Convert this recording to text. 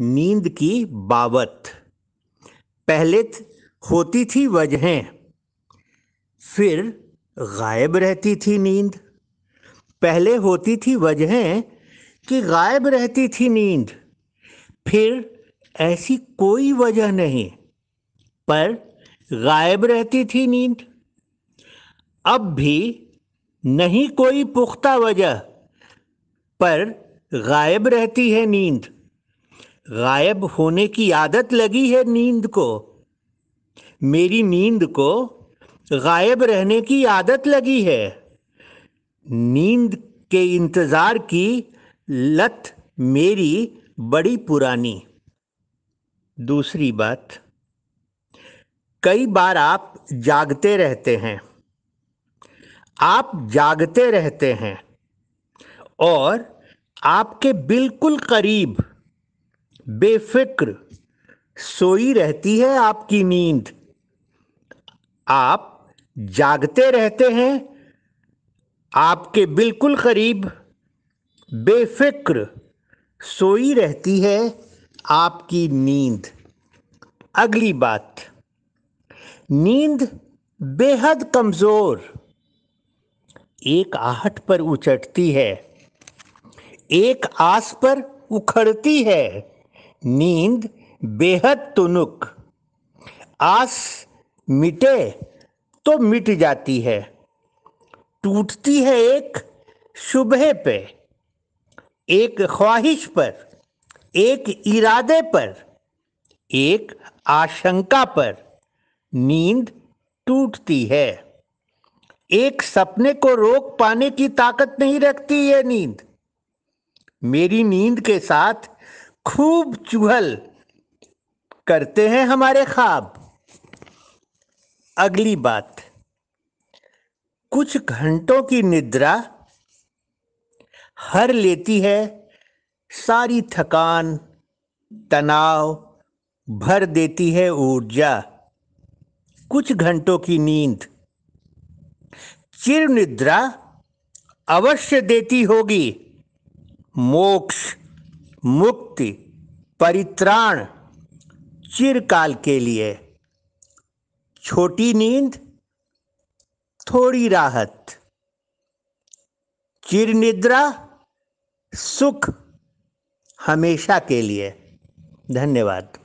नींद की बाबत पहले होती थी वजहें फिर गायब रहती थी नींद पहले होती थी वजहें कि गायब रहती थी नींद फिर ऐसी कोई वजह नहीं पर गायब रहती थी नींद अब भी नहीं कोई पुख्ता वजह पर गायब रहती है नींद गायब होने की आदत लगी है नींद को मेरी नींद को गायब रहने की आदत लगी है नींद के इंतज़ार की लत मेरी बड़ी पुरानी दूसरी बात कई बार आप जागते रहते हैं आप जागते रहते हैं और आपके बिल्कुल करीब बेफिक्र सोई रहती है आपकी नींद आप जागते रहते हैं आपके बिल्कुल करीब बेफिक्र सोई रहती है आपकी नींद अगली बात नींद बेहद कमज़ोर एक आहट पर उचटती है एक आस पर उखड़ती है नींद बेहद तुनुक आस मिटे तो मिट जाती है टूटती है एक सुबह पे एक ख्वाहिश पर एक इरादे पर एक आशंका पर नींद टूटती है एक सपने को रोक पाने की ताकत नहीं रखती ये नींद मेरी नींद के साथ खूब चूहल करते हैं हमारे ख्वाब अगली बात कुछ घंटों की निद्रा हर लेती है सारी थकान तनाव भर देती है ऊर्जा कुछ घंटों की नींद चिर निद्रा अवश्य देती होगी मोक्ष मुक्ति परित्राण चिरकाल के लिए छोटी नींद थोड़ी राहत चिर निद्रा सुख हमेशा के लिए धन्यवाद